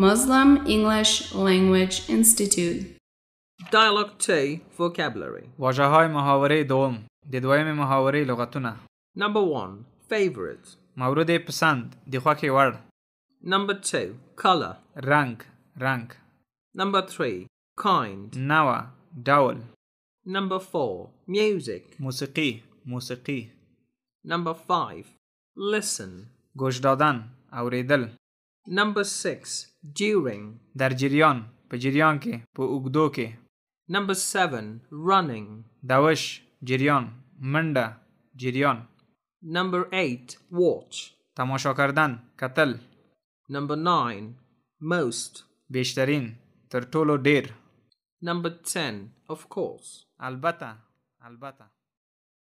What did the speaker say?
Muslim English Language Institute Dialogue 2 Vocabulary واجه محاوره دوم د محاوره لغتونه Number 1 Favorite مورد پسند د خوښې Number 2 Color رنگ رنگ Number 3 Kind نوع ډول Number 4 Music موسیقي موسیقي Number 5 Listen گوش دادن اوریدل Number 6. During. Dar jirion. Pe jirion ke. Pe ugdo ke. Number 7. Running. Dawish. Jirion. Manda. Jirion. Number 8. Watch. Tamasha kardan. Katal. Number 9. Most. Beshtarin. Tertolo der. Number 10. Of course. Albata. Albata.